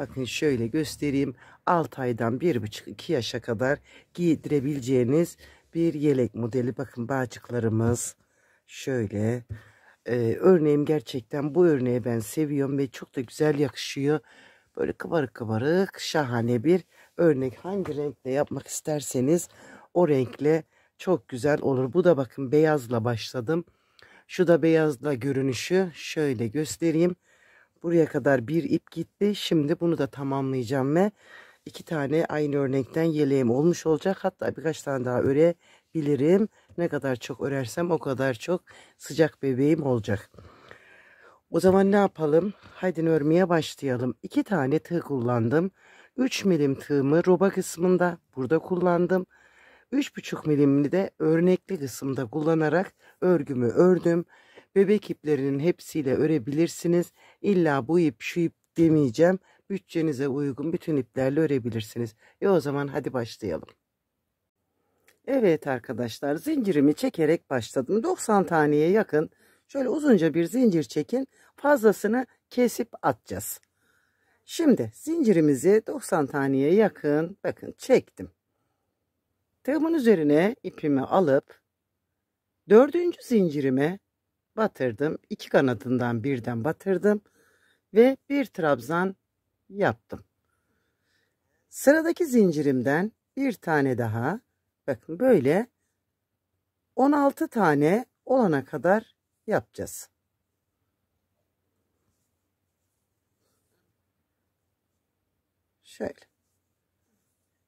Bakın şöyle göstereyim. 6 aydan 1,5-2 yaşa kadar giydirebileceğiniz bir yelek modeli. Bakın bağcıklarımız şöyle. Ee, örneğim gerçekten bu örneği ben seviyorum ve çok da güzel yakışıyor. Böyle kıvarık kıvarık şahane bir örnek. Hangi renkle yapmak isterseniz o renkle çok güzel olur. Bu da bakın beyazla başladım. Şu da beyazla görünüşü şöyle göstereyim. Buraya kadar bir ip gitti. Şimdi bunu da tamamlayacağım ve iki tane aynı örnekten yeleğim olmuş olacak. Hatta birkaç tane daha örebilirim. Ne kadar çok örersem o kadar çok sıcak bebeğim olacak. O zaman ne yapalım? Haydi örmeye başlayalım. İki tane tığ kullandım. 3 milim tığımı roba kısmında burada kullandım. 3,5 milimini de örnekli kısımda kullanarak örgümü ördüm. Bebek iplerinin hepsiyle örebilirsiniz. İlla bu ip şu ip demeyeceğim. Bütçenize uygun bütün iplerle örebilirsiniz. E o zaman hadi başlayalım. Evet arkadaşlar zincirimi çekerek başladım. 90 taneye yakın şöyle uzunca bir zincir çekin. Fazlasını kesip atacağız. Şimdi zincirimizi 90 taneye yakın bakın çektim. Tığımın üzerine ipimi alıp dördüncü zincirime batırdım. İki kanadından birden batırdım ve bir trabzan yaptım. Sıradaki zincirimden bir tane daha bakın böyle 16 tane olana kadar yapacağız. Şöyle.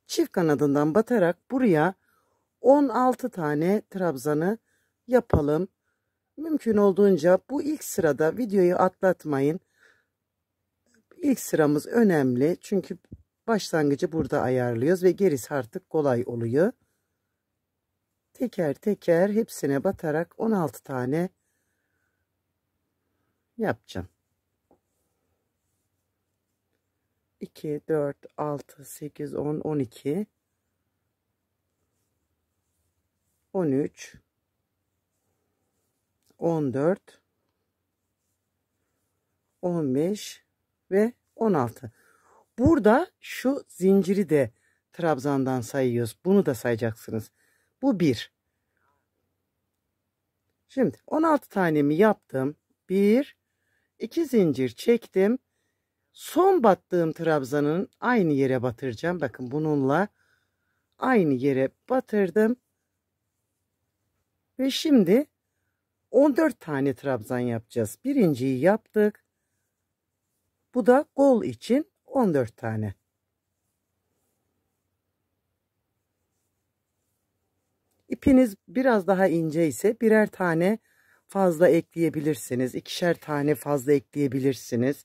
Çift kanadından batarak buraya 16 tane trabzanı yapalım. Mümkün olduğunca bu ilk sırada videoyu atlatmayın. İlk sıramız önemli çünkü başlangıcı burada ayarlıyoruz ve gerisi artık kolay oluyor. Teker teker hepsine batarak 16 tane yapacağım. 2, 4, 6, 8, 10, 12, 13, 14 15 ve 16. Burada şu zinciri de trabzandan sayıyoruz. Bunu da sayacaksınız. Bu 1. Şimdi 16 tanemi yaptım. 1 2 zincir çektim. Son battığım trabzanın aynı yere batıracağım. Bakın bununla aynı yere batırdım. Ve şimdi 14 tane trabzan yapacağız. Birinciyi yaptık. Bu da gol için 14 tane. İpiniz biraz daha ince ise birer tane fazla ekleyebilirsiniz. ikişer tane fazla ekleyebilirsiniz.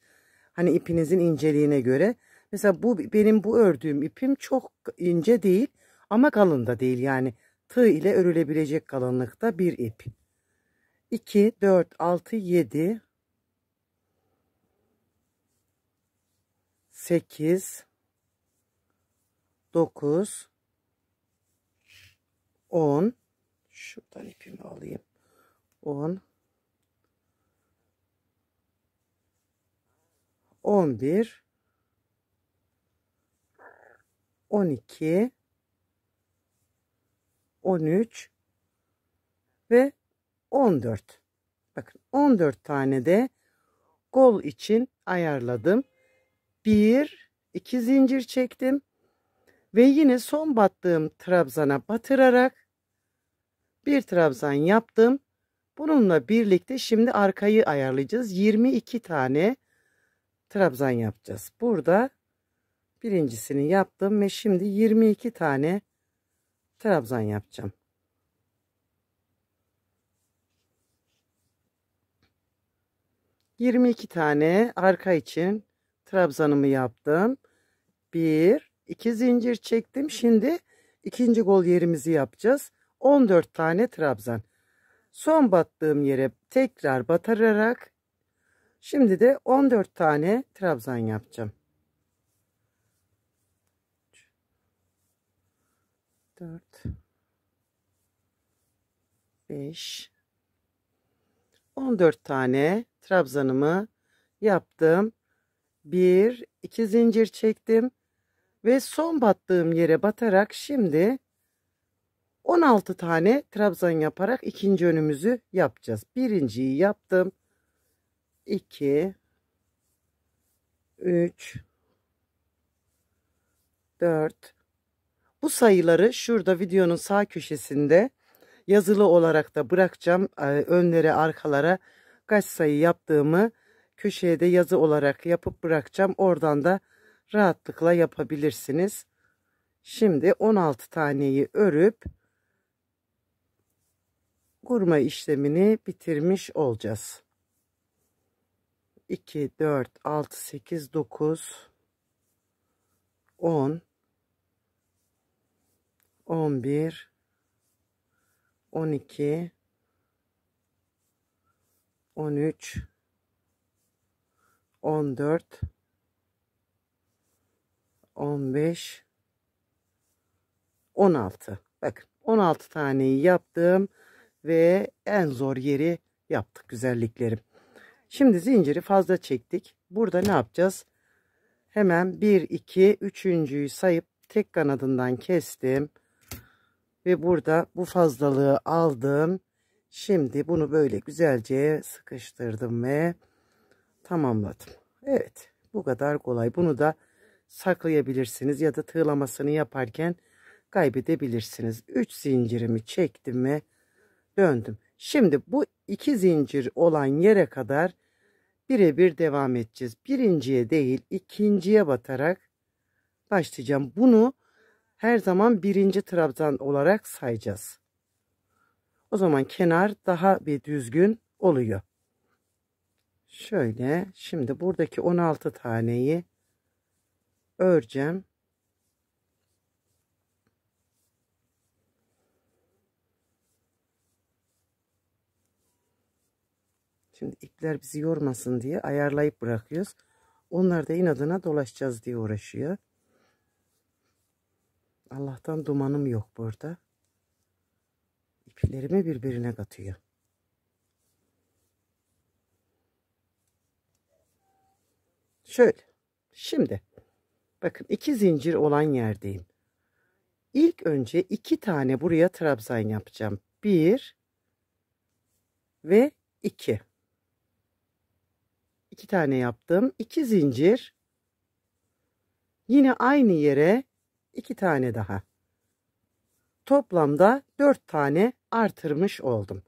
Hani ipinizin inceliğine göre. Mesela bu benim bu ördüğüm ipim çok ince değil ama kalın da değil. Yani tığ ile örülebilecek kalınlıkta bir ip. 2, 4, 6, 7, 8, 9, 10, şuradan ipimi alayım, 10, 11, 12, 13 ve 14. Bakın 14 tane de gol için ayarladım. 1 2 zincir çektim ve yine son battığım trabzana batırarak bir trabzan yaptım. Bununla birlikte şimdi arkayı ayarlayacağız. 22 tane trabzan yapacağız. Burada birincisini yaptım ve şimdi 22 tane trabzan yapacağım. 22 tane arka için trabzanımı yaptım. Bir, iki zincir çektim. Şimdi ikinci gol yerimizi yapacağız. 14 tane trabzan. Son battığım yere tekrar batararak şimdi de 14 tane trabzan yapacağım. 4 5 14 tane trabzanımı yaptım. Bir, iki zincir çektim ve son battığım yere batarak şimdi 16 tane trabzan yaparak ikinci önümüzü yapacağız. Birinciyi yaptım. 2 3 4 Bu sayıları şurada videonun sağ köşesinde yazılı olarak da bırakacağım. Ee, önlere, arkalara kaç sayı yaptığımı köşeye de yazı olarak yapıp bırakacağım. Oradan da rahatlıkla yapabilirsiniz. Şimdi 16 taneyi örüp kurma işlemini bitirmiş olacağız. 2, 4, 6, 8, 9, 10, 11, 12, 13 14 15 16 bakın 16 taneyi yaptım ve en zor yeri yaptık güzelliklerim şimdi zinciri fazla çektik burada ne yapacağız hemen 1 2 üçüncüyü sayıp tek kanadından kestim ve burada bu fazlalığı aldım Şimdi bunu böyle güzelce sıkıştırdım ve tamamladım. Evet bu kadar kolay. Bunu da saklayabilirsiniz ya da tığlamasını yaparken kaybedebilirsiniz. 3 zincirimi çektim ve döndüm. Şimdi bu iki zincir olan yere kadar birebir devam edeceğiz. Birinciye değil ikinciye batarak başlayacağım. Bunu her zaman birinci trabzan olarak sayacağız. O zaman kenar daha bir düzgün oluyor. Şöyle şimdi buradaki 16 taneyi öreceğim. Şimdi ipler bizi yormasın diye ayarlayıp bırakıyoruz. Onlar da inadına dolaşacağız diye uğraşıyor. Allah'tan dumanım yok burada. Kirpiklerimi birbirine katıyor. Şöyle. Şimdi bakın iki zincir olan yerdeyim. İlk önce iki tane buraya trabzan yapacağım. Bir ve iki. İki tane yaptım. İki zincir. Yine aynı yere iki tane daha. Toplamda dört tane artırmış oldum.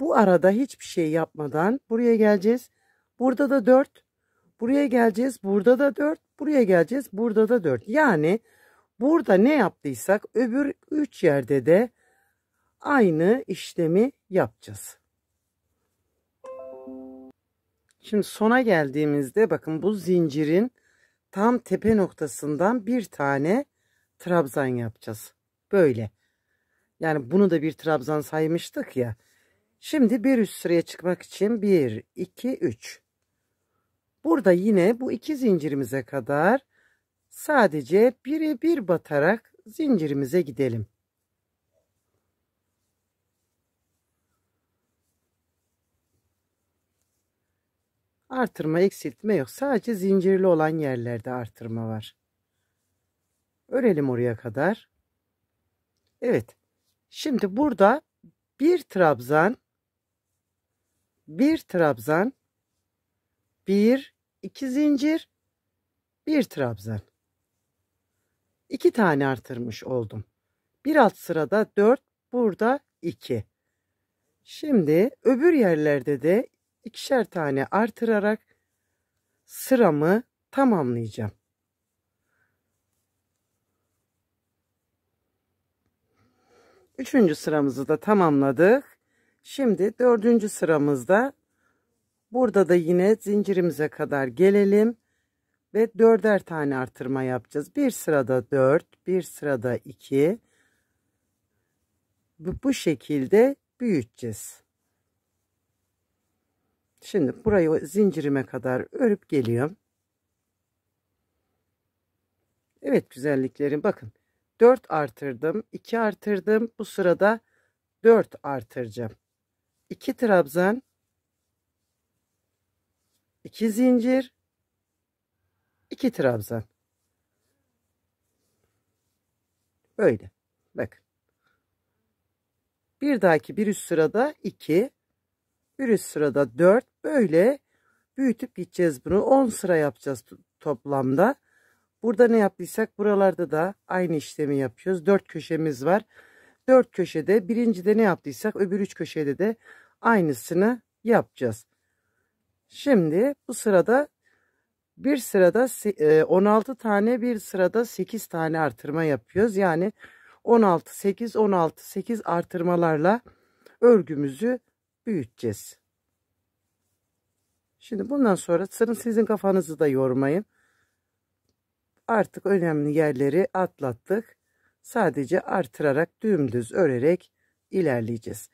Bu arada hiçbir şey yapmadan buraya geleceğiz. Burada da 4. Buraya geleceğiz. Burada da 4. Buraya geleceğiz. Burada da 4. Yani burada ne yaptıysak öbür 3 yerde de aynı işlemi yapacağız. Şimdi sona geldiğimizde bakın bu zincirin tam tepe noktasından bir tane trabzan yapacağız. Böyle. Yani bunu da bir trabzan saymıştık ya. Şimdi bir üst sıraya çıkmak için 1, 2, 3. Burada yine bu iki zincirimize kadar sadece biri bir batarak zincirimize gidelim. Artırma, eksiltme yok. Sadece zincirli olan yerlerde artırma var. Örelim oraya kadar. Evet. Şimdi burada bir trabzan, bir trabzan, bir, iki zincir, bir trabzan. iki tane artırmış oldum. Bir alt sırada dört, burada iki. Şimdi öbür yerlerde de ikişer tane artırarak sıramı tamamlayacağım. Üçüncü sıramızı da tamamladık. Şimdi dördüncü sıramızda burada da yine zincirimize kadar gelelim ve dörder tane artırma yapacağız. Bir sırada dört, bir sırada iki. Bu şekilde büyüteceğiz. Şimdi burayı zincirime kadar örüp geliyorum. Evet güzelliklerim bakın 4 artırdım, 2 artırdım. Bu sırada 4 artıracağım. 2 trabzan, 2 zincir, 2 trabzan. Böyle. Bak. Bir dahaki bir üst sırada 2, bir üst sırada 4 böyle büyütüp gideceğiz bunu. 10 sıra yapacağız toplamda. Burada ne yaptıysak buralarda da aynı işlemi yapıyoruz. Dört köşemiz var. Dört köşede birincide ne yaptıysak öbür üç köşede de aynısını yapacağız. Şimdi bu sırada bir sırada 16 e, tane bir sırada 8 tane artırma yapıyoruz. Yani 16 8 16 8 artırmalarla örgümüzü büyüteceğiz. Şimdi bundan sonra sırın sizin kafanızı da yormayın artık önemli yerleri atlattık. Sadece artırarak dümdüz örerek ilerleyeceğiz.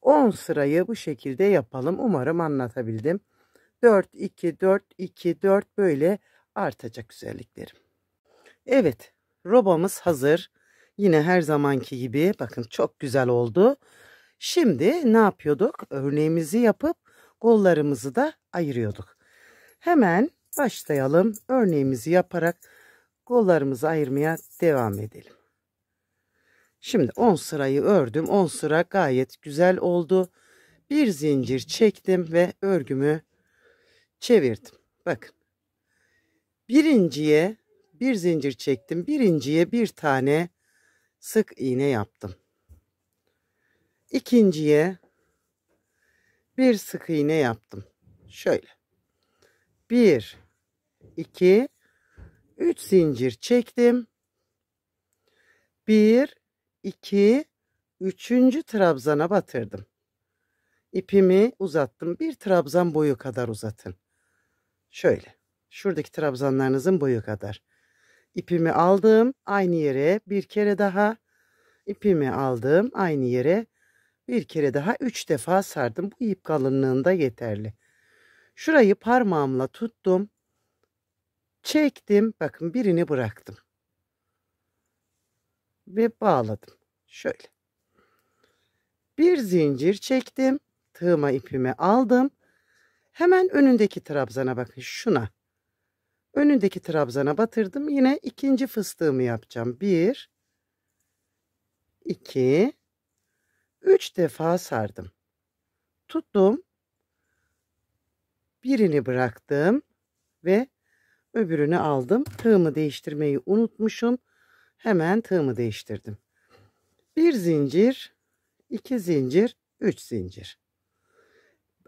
10 sırayı bu şekilde yapalım. Umarım anlatabildim. 4, 2, 4, 2, 4 böyle artacak güzelliklerim. Evet robamız hazır. Yine her zamanki gibi bakın çok güzel oldu. Şimdi ne yapıyorduk? Örneğimizi yapıp kollarımızı da ayırıyorduk. Hemen başlayalım. Örneğimizi yaparak kollarımızı ayırmaya devam edelim. Şimdi 10 sırayı ördüm. 10 sıra gayet güzel oldu. Bir zincir çektim ve örgümü çevirdim. Bakın. Birinciye bir zincir çektim. Birinciye bir tane sık iğne yaptım. İkinciye bir sık iğne yaptım. Şöyle. Bir, iki, 3 zincir çektim. 1 2 3. trabzana batırdım. İpimi uzattım. Bir trabzan boyu kadar uzatın. Şöyle. Şuradaki trabzanlarınızın boyu kadar. İpimi aldım. Aynı yere bir kere daha. İpimi aldım. Aynı yere bir kere daha. Üç defa sardım. Bu ip kalınlığında yeterli. Şurayı parmağımla tuttum. Çektim. Bakın birini bıraktım. Ve bağladım. Şöyle. Bir zincir çektim. Tığıma ipimi aldım. Hemen önündeki trabzana bakın şuna. Önündeki trabzana batırdım. Yine ikinci fıstığımı yapacağım. Bir, iki, üç defa sardım. Tuttum. Birini bıraktım ve Öbürünü aldım. Tığımı değiştirmeyi unutmuşum. Hemen tığımı değiştirdim. Bir zincir, iki zincir, üç zincir.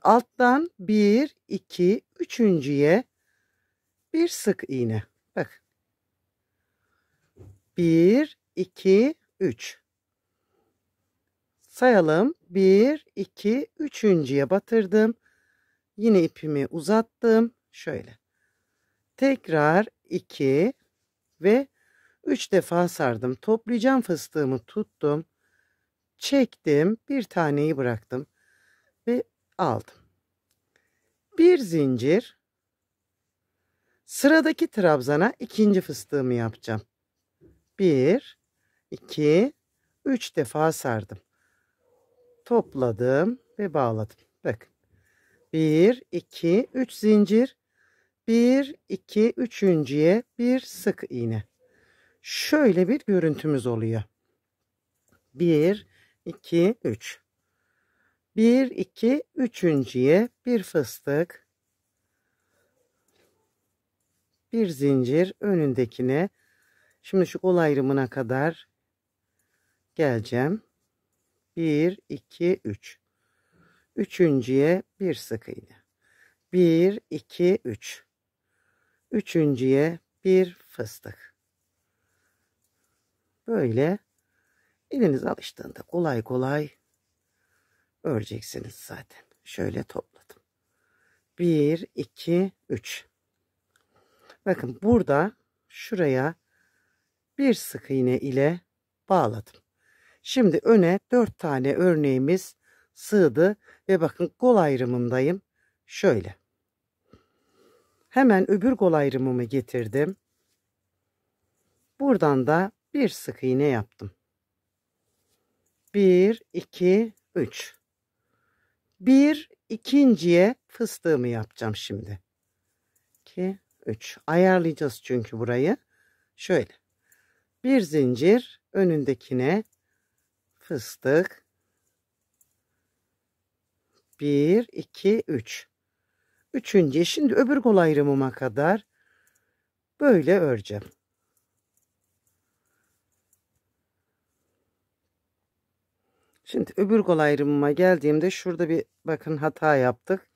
Alttan bir, iki, üçüncüye bir sık iğne. Bak. Bir, iki, üç. Sayalım. Bir, iki, üçüncüye batırdım. Yine ipimi uzattım. Şöyle. Tekrar 2 ve 3 defa sardım. Toplayacağım fıstığımı tuttum. Çektim. Bir taneyi bıraktım. Ve aldım. Bir zincir. Sıradaki trabzana ikinci fıstığımı yapacağım. 1, 2, 3 defa sardım. Topladım ve bağladım. Bakın. 1, 2, 3 zincir. 1, 2, üçüncüye bir sık iğne. Şöyle bir görüntümüz oluyor. 1, 2, 3. 1, 2, üçüncüye bir fıstık. Bir zincir önündekine. Şimdi şu kol ayrımına kadar geleceğim. 1, 2, 3. Üçüncüye bir sık iğne. 1, 2, 3. Üçüncüye bir fıstık. Böyle eliniz alıştığında kolay kolay öreceksiniz zaten. Şöyle topladım. Bir, iki, üç. Bakın burada şuraya bir sık iğne ile bağladım. Şimdi öne dört tane örneğimiz sığdı ve bakın kol ayrımındayım. Şöyle. Hemen öbür gol ayrımımı getirdim. Buradan da bir sık iğne yaptım. 1, 2, 3. Bir ikinciye fıstığımı yapacağım şimdi. 2, 3. Ayarlayacağız çünkü burayı. Şöyle. Bir zincir önündekine fıstık. 1, 2, 3. Üçüncüye şimdi öbür kol ayrımıma kadar böyle öreceğim. Şimdi öbür kol ayrımıma geldiğimde şurada bir bakın hata yaptık.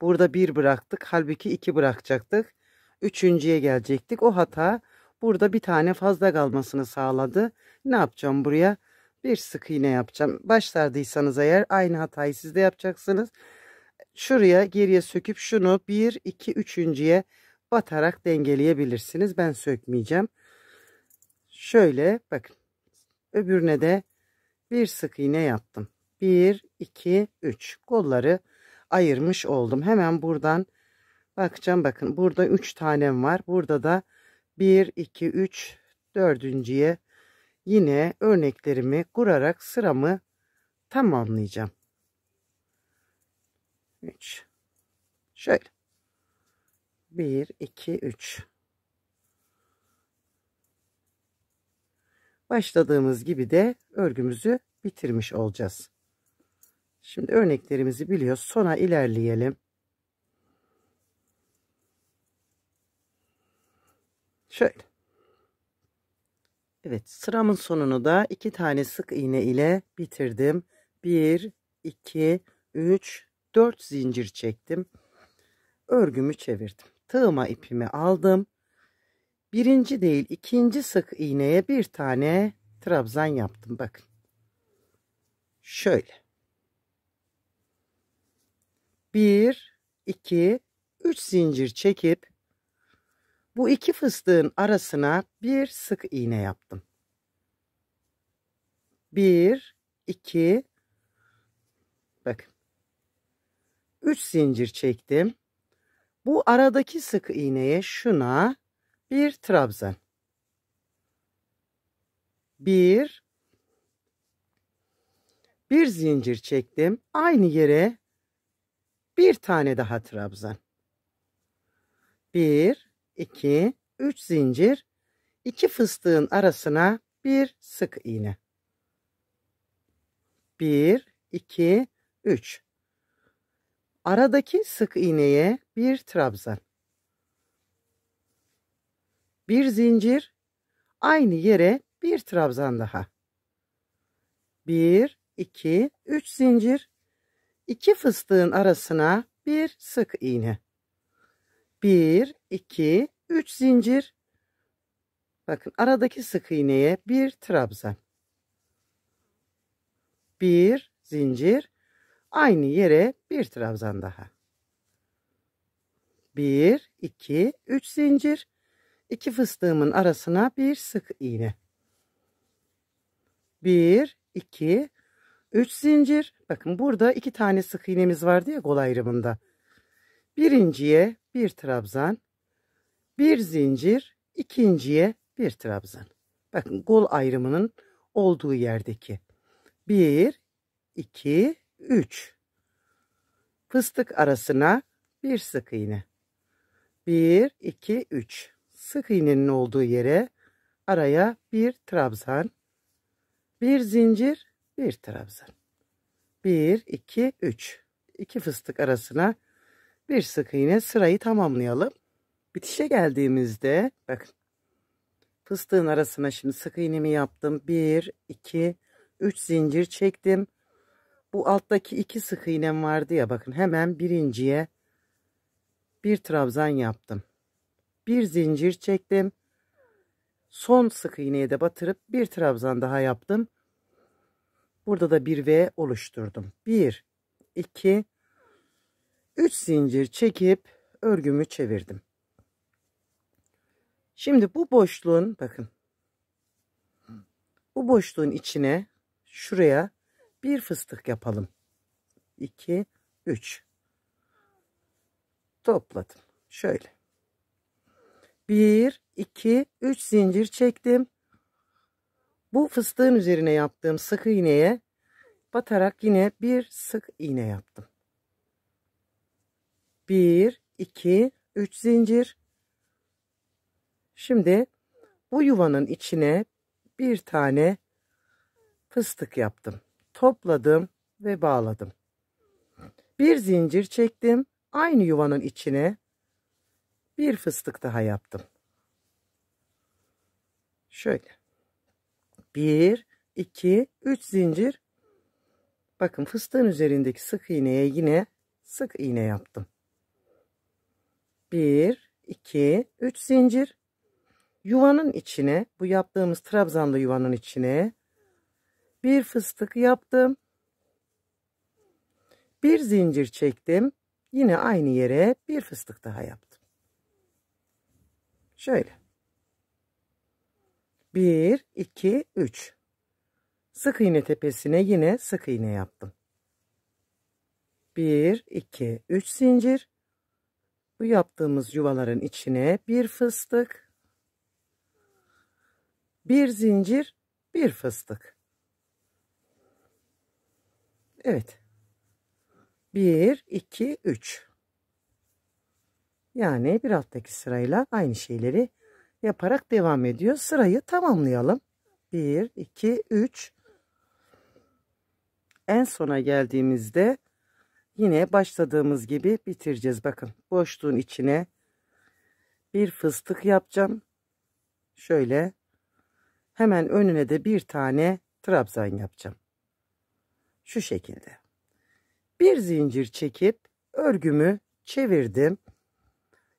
Burada bir bıraktık. Halbuki iki bırakacaktık. Üçüncüye gelecektik. O hata burada bir tane fazla kalmasını sağladı. Ne yapacağım buraya? Bir sık iğne yapacağım. Başlardıysanız eğer aynı hatayı siz de yapacaksınız. Şuraya geriye söküp şunu 1, 2, 3.ye batarak dengeleyebilirsiniz. Ben sökmeyeceğim. Şöyle bakın. Öbürüne de bir sık iğne yaptım. 1, 2, 3. Kolları ayırmış oldum. Hemen buradan bakacağım. Bakın burada 3 tanem var. Burada da 1, 2, 3, dördüncüye yine örneklerimi kurarak sıramı tamamlayacağım. 3. Şöyle. 1, 2, 3. Başladığımız gibi de örgümüzü bitirmiş olacağız. Şimdi örneklerimizi biliyoruz. Sona ilerleyelim. Şöyle. Evet sıramın sonunu da iki tane sık iğne ile bitirdim. 1, 2, 3, 4 zincir çektim. Örgümü çevirdim. Tığıma ipimi aldım. Birinci değil ikinci sık iğneye bir tane trabzan yaptım. Bakın. Şöyle. 1, 2, 3 zincir çekip bu iki fıstığın arasına bir sık iğne yaptım. 1, 2, bakın 3 zincir çektim. Bu aradaki sık iğneye şuna bir trabzan. 1 bir zincir çektim. Aynı yere bir tane daha trabzan. 1 2 3 zincir. iki fıstığın arasına bir sık iğne. 1 2 3 Aradaki sık iğneye bir trabzan. Bir zincir aynı yere bir trabzan daha. Bir, iki, üç zincir. iki fıstığın arasına bir sık iğne. Bir, iki, üç zincir. Bakın aradaki sık iğneye bir trabzan. Bir zincir Aynı yere bir trabzan daha. 1, 2, 3 zincir. 2 fıstığımın arasına bir sık iğne. 1, 2, 3 zincir. Bakın burada 2 tane sık iğnemiz var diye kol ayrımında. Birinciye bir trabzan. Bir zincir. ikinciye bir trabzan. Bakın kol ayrımının olduğu yerdeki. 1, 2, 3 fıstık arasına bir sık iğne 1 2 3 sık iğnenin olduğu yere araya bir trabzan bir zincir bir trabzan 1 2 3 2 fıstık arasına bir sık iğne sırayı tamamlayalım bitişe geldiğimizde bakın fıstığın arasına şimdi sık iğnemi yaptım 1 2 3 zincir çektim bu alttaki iki sık iğnem vardı ya bakın hemen birinciye bir trabzan yaptım. Bir zincir çektim. Son sık iğneye de batırıp bir trabzan daha yaptım. Burada da bir V oluşturdum. Bir, iki, üç zincir çekip örgümü çevirdim. Şimdi bu boşluğun bakın bu boşluğun içine şuraya bir fıstık yapalım. 2, 3. Topladım. Şöyle. 1, 2, 3 zincir çektim. Bu fıstığın üzerine yaptığım sık iğneye batarak yine bir sık iğne yaptım. 1, 2, 3 zincir. Şimdi bu yuvanın içine bir tane fıstık yaptım topladım ve bağladım. Bir zincir çektim. Aynı yuvanın içine bir fıstık daha yaptım. Şöyle. Bir, iki, üç zincir. Bakın fıstığın üzerindeki sık iğneye yine sık iğne yaptım. Bir, iki, üç zincir. Yuvanın içine bu yaptığımız trabzanlı yuvanın içine bir fıstık yaptım. Bir zincir çektim. Yine aynı yere bir fıstık daha yaptım. Şöyle. 1, 2, 3. Sık iğne tepesine yine sık iğne yaptım. 1, 2, 3 zincir. Bu yaptığımız yuvaların içine bir fıstık. Bir zincir, bir fıstık. Evet. 1, 2, 3. Yani bir alttaki sırayla aynı şeyleri yaparak devam ediyor. Sırayı tamamlayalım. 1, 2, 3. En sona geldiğimizde yine başladığımız gibi bitireceğiz. Bakın boşluğun içine bir fıstık yapacağım. Şöyle hemen önüne de bir tane trabzan yapacağım şu şekilde. Bir zincir çekip örgümü çevirdim.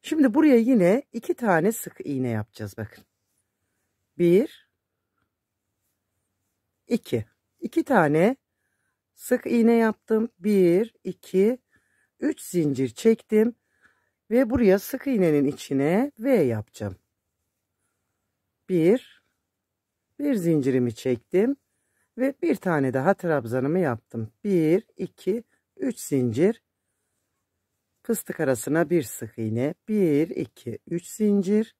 Şimdi buraya yine iki tane sık iğne yapacağız bakın. Bir, iki. İki tane sık iğne yaptım. Bir, iki, üç zincir çektim. Ve buraya sık iğnenin içine V yapacağım. Bir, bir zincirimi çektim. Ve bir tane daha trabzanımı yaptım. 1, 2, 3 zincir. Fıstık arasına bir sık iğne. 1, 2, 3 zincir.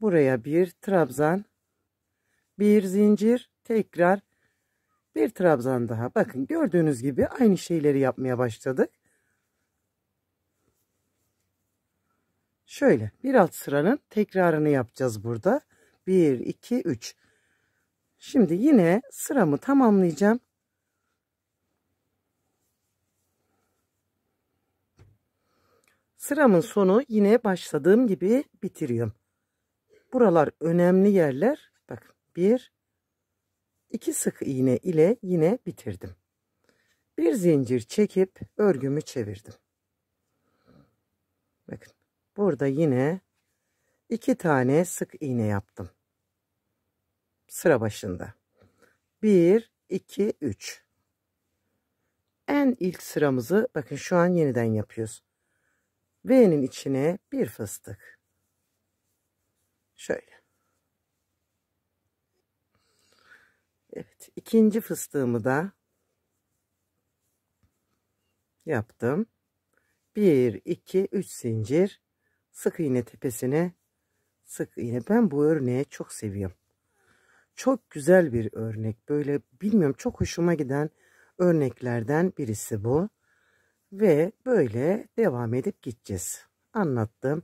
Buraya bir trabzan. Bir zincir. Tekrar bir trabzan daha. Bakın gördüğünüz gibi aynı şeyleri yapmaya başladık. Şöyle bir alt sıranın tekrarını yapacağız burada. 1, 2, 3. Şimdi yine sıramı tamamlayacağım. Sıramın sonu yine başladığım gibi bitiriyorum. Buralar önemli yerler. Bak bir, iki sık iğne ile yine bitirdim. Bir zincir çekip örgümü çevirdim. Bakın burada yine iki tane sık iğne yaptım sıra başında. 1, 2, 3. En ilk sıramızı bakın şu an yeniden yapıyoruz. V'nin içine bir fıstık. Şöyle. Evet, ikinci fıstığımı da yaptım. 1 2 3 zincir sık iğne tepesine sık iğne. Ben bu örneği çok seviyorum çok güzel bir örnek. Böyle bilmiyorum çok hoşuma giden örneklerden birisi bu. Ve böyle devam edip gideceğiz. Anlattım.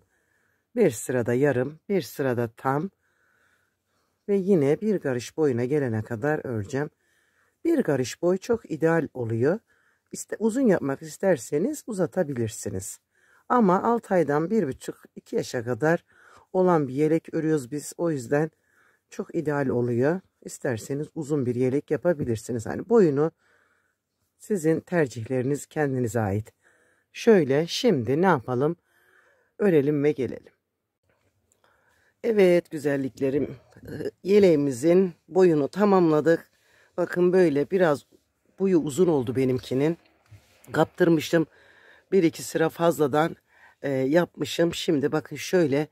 Bir sırada yarım, bir sırada tam ve yine bir karış boyuna gelene kadar öreceğim. Bir karış boy çok ideal oluyor. İşte uzun yapmak isterseniz uzatabilirsiniz. Ama 6 aydan 1,5-2 yaşa kadar olan bir yelek örüyoruz biz. O yüzden çok ideal oluyor. İsterseniz uzun bir yelek yapabilirsiniz. Hani boyunu sizin tercihleriniz kendinize ait. Şöyle şimdi ne yapalım? Örelim ve gelelim. Evet güzelliklerim yeleğimizin boyunu tamamladık. Bakın böyle biraz boyu uzun oldu benimkinin. Kaptırmıştım. Bir iki sıra fazladan e, yapmışım. Şimdi bakın şöyle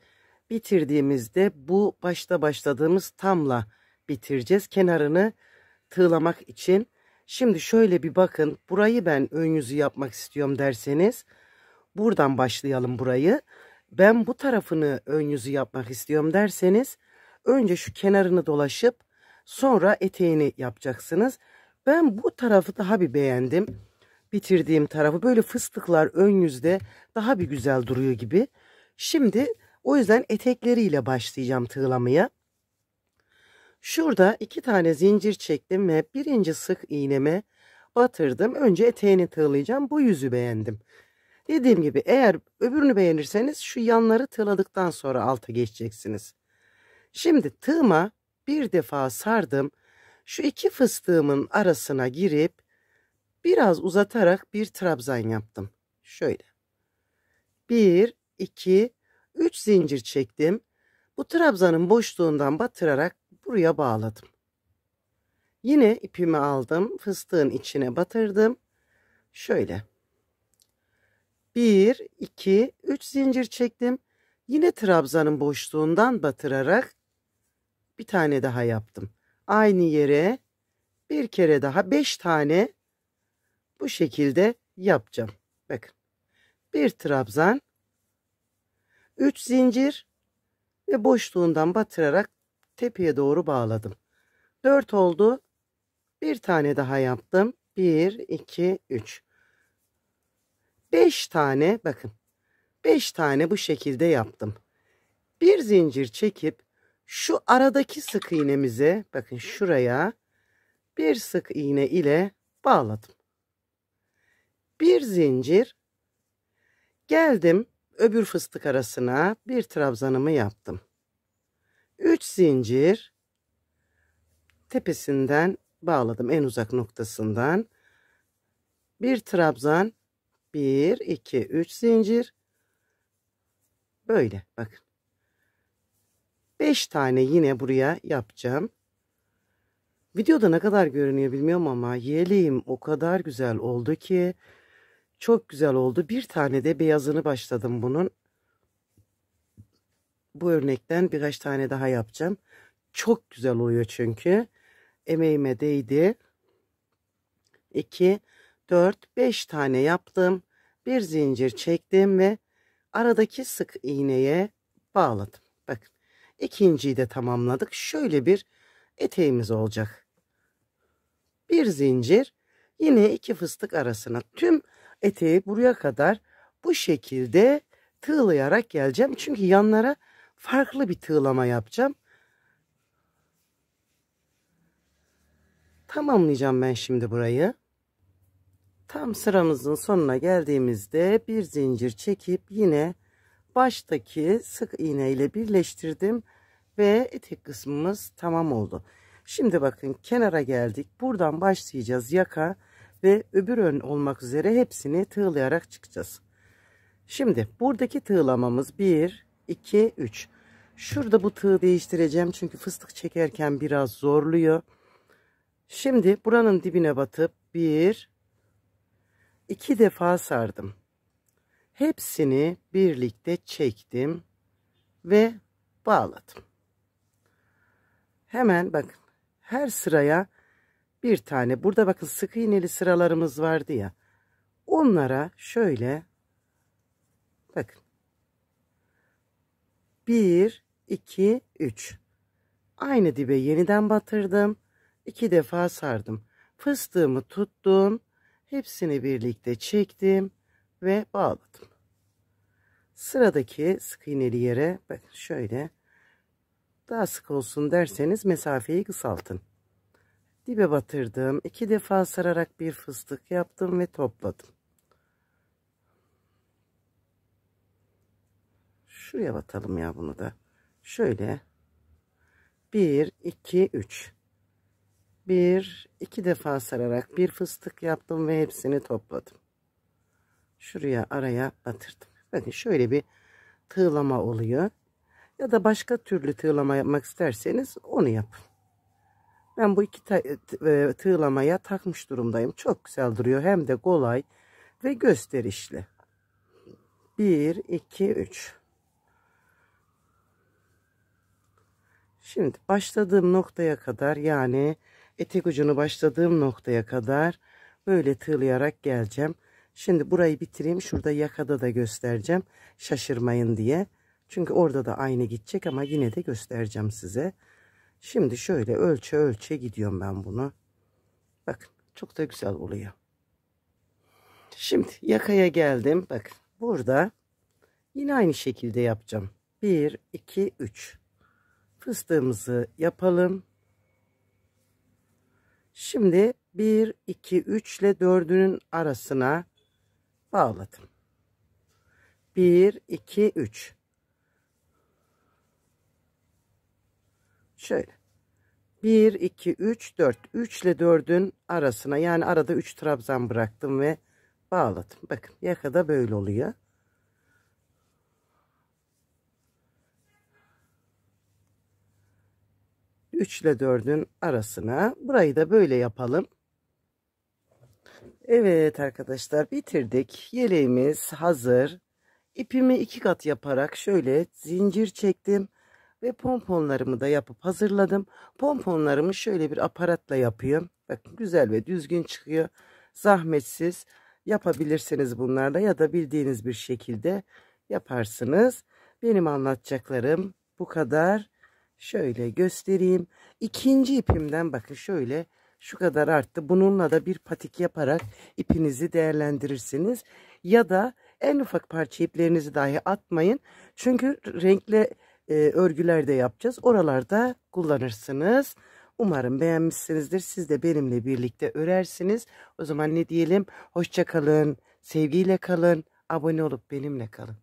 bitirdiğimizde bu başta başladığımız tamla bitireceğiz. Kenarını tığlamak için. Şimdi şöyle bir bakın. Burayı ben ön yüzü yapmak istiyorum derseniz. Buradan başlayalım burayı. Ben bu tarafını ön yüzü yapmak istiyorum derseniz. Önce şu kenarını dolaşıp sonra eteğini yapacaksınız. Ben bu tarafı daha bir beğendim. Bitirdiğim tarafı böyle fıstıklar ön yüzde daha bir güzel duruyor gibi. Şimdi o yüzden etekleriyle başlayacağım tığlamaya. Şurada iki tane zincir çektim ve birinci sık iğneme batırdım. Önce eteğini tığlayacağım. Bu yüzü beğendim. Dediğim gibi eğer öbürünü beğenirseniz şu yanları tığladıktan sonra alta geçeceksiniz. Şimdi tığıma bir defa sardım. Şu iki fıstığımın arasına girip biraz uzatarak bir trabzan yaptım. Şöyle. Bir, iki, 3 zincir çektim. Bu trabzanın boşluğundan batırarak buraya bağladım. Yine ipimi aldım. Fıstığın içine batırdım. Şöyle. 1, 2, 3 zincir çektim. Yine trabzanın boşluğundan batırarak bir tane daha yaptım. Aynı yere bir kere daha 5 tane bu şekilde yapacağım. Bakın. Bir trabzan 3 zincir ve boşluğundan batırarak tepeye doğru bağladım. 4 oldu. Bir tane daha yaptım. 1, 2, 3. 5 tane bakın. 5 tane bu şekilde yaptım. Bir zincir çekip şu aradaki sık iğnemize bakın şuraya bir sık iğne ile bağladım. Bir zincir geldim öbür fıstık arasına bir trabzanımı yaptım. 3 zincir tepesinden bağladım en uzak noktasından. Bir trabzan 1 2 3 zincir böyle bakın. 5 tane yine buraya yapacağım. Videoda ne kadar görünüyor bilmiyorum ama yeleğim o kadar güzel oldu ki çok güzel oldu. Bir tane de beyazını başladım bunun. Bu örnekten birkaç tane daha yapacağım. Çok güzel oluyor çünkü. Emeğime değdi. 2, 4, 5 tane yaptım. Bir zincir çektim ve aradaki sık iğneye bağladım. Bakın ikinciyi de tamamladık. Şöyle bir eteğimiz olacak. Bir zincir yine iki fıstık arasına tüm eteği buraya kadar bu şekilde tığlayarak geleceğim. Çünkü yanlara farklı bir tığlama yapacağım. Tamamlayacağım ben şimdi burayı. Tam sıramızın sonuna geldiğimizde bir zincir çekip yine baştaki sık iğne ile birleştirdim ve etek kısmımız tamam oldu. Şimdi bakın kenara geldik. Buradan başlayacağız yaka ve öbür ön olmak üzere hepsini tığlayarak çıkacağız. Şimdi buradaki tığlamamız 1, 2, 3. Şurada bu tığı değiştireceğim çünkü fıstık çekerken biraz zorluyor. Şimdi buranın dibine batıp 1, 2 defa sardım. Hepsini birlikte çektim ve bağladım. Hemen bakın her sıraya bir tane burada bakın sık iğneli sıralarımız vardı ya onlara şöyle bakın 1 2 3 aynı dibe yeniden batırdım iki defa sardım fıstığımı tuttum hepsini birlikte çektim ve bağladım sıradaki sık iğneli yere bakın şöyle daha sık olsun derseniz mesafeyi kısaltın dibe batırdım. iki defa sararak bir fıstık yaptım ve topladım. Şuraya batalım ya bunu da. Şöyle. bir, iki, üç. Bir, iki defa sararak bir fıstık yaptım ve hepsini topladım. Şuraya araya batırdım. Bakın şöyle bir tığlama oluyor. Ya da başka türlü tığlama yapmak isterseniz onu yapın. Ben bu iki e, tığlamaya takmış durumdayım. Çok güzel duruyor. Hem de kolay ve gösterişli. 1, 2, 3. Şimdi başladığım noktaya kadar yani etek ucunu başladığım noktaya kadar böyle tığlayarak geleceğim. Şimdi burayı bitireyim. Şurada yakada da göstereceğim. Şaşırmayın diye. Çünkü orada da aynı gidecek ama yine de göstereceğim size. Şimdi şöyle ölçe ölçe gidiyorum ben bunu. Bakın çok da güzel oluyor. Şimdi yakaya geldim. Bakın burada yine aynı şekilde yapacağım. 1, 2, 3. Fıstığımızı yapalım. Şimdi 1, 2, 3 ile 4'ünün arasına bağladım. 1, 2, 3. Şöyle. 1, 2, 3, 4. 3 ile 4'ün arasına yani arada 3 trabzan bıraktım ve bağladım. Bakın yakada böyle oluyor. Üç ile dördün arasına. Burayı da böyle yapalım. Evet arkadaşlar bitirdik. Yeleğimiz hazır. İpimi iki kat yaparak şöyle zincir çektim ve pomponlarımı da yapıp hazırladım. Pomponlarımı şöyle bir aparatla yapıyorum. Bakın güzel ve düzgün çıkıyor. Zahmetsiz yapabilirsiniz bunlarla ya da bildiğiniz bir şekilde yaparsınız. Benim anlatacaklarım bu kadar. Şöyle göstereyim. İkinci ipimden bakın şöyle şu kadar arttı. Bununla da bir patik yaparak ipinizi değerlendirirsiniz. Ya da en ufak parça iplerinizi dahi atmayın. Çünkü renkle e, örgüler de yapacağız. Oralarda kullanırsınız. Umarım beğenmişsinizdir. Siz de benimle birlikte örersiniz. O zaman ne diyelim? Hoşçakalın, sevgiyle kalın, abone olup benimle kalın.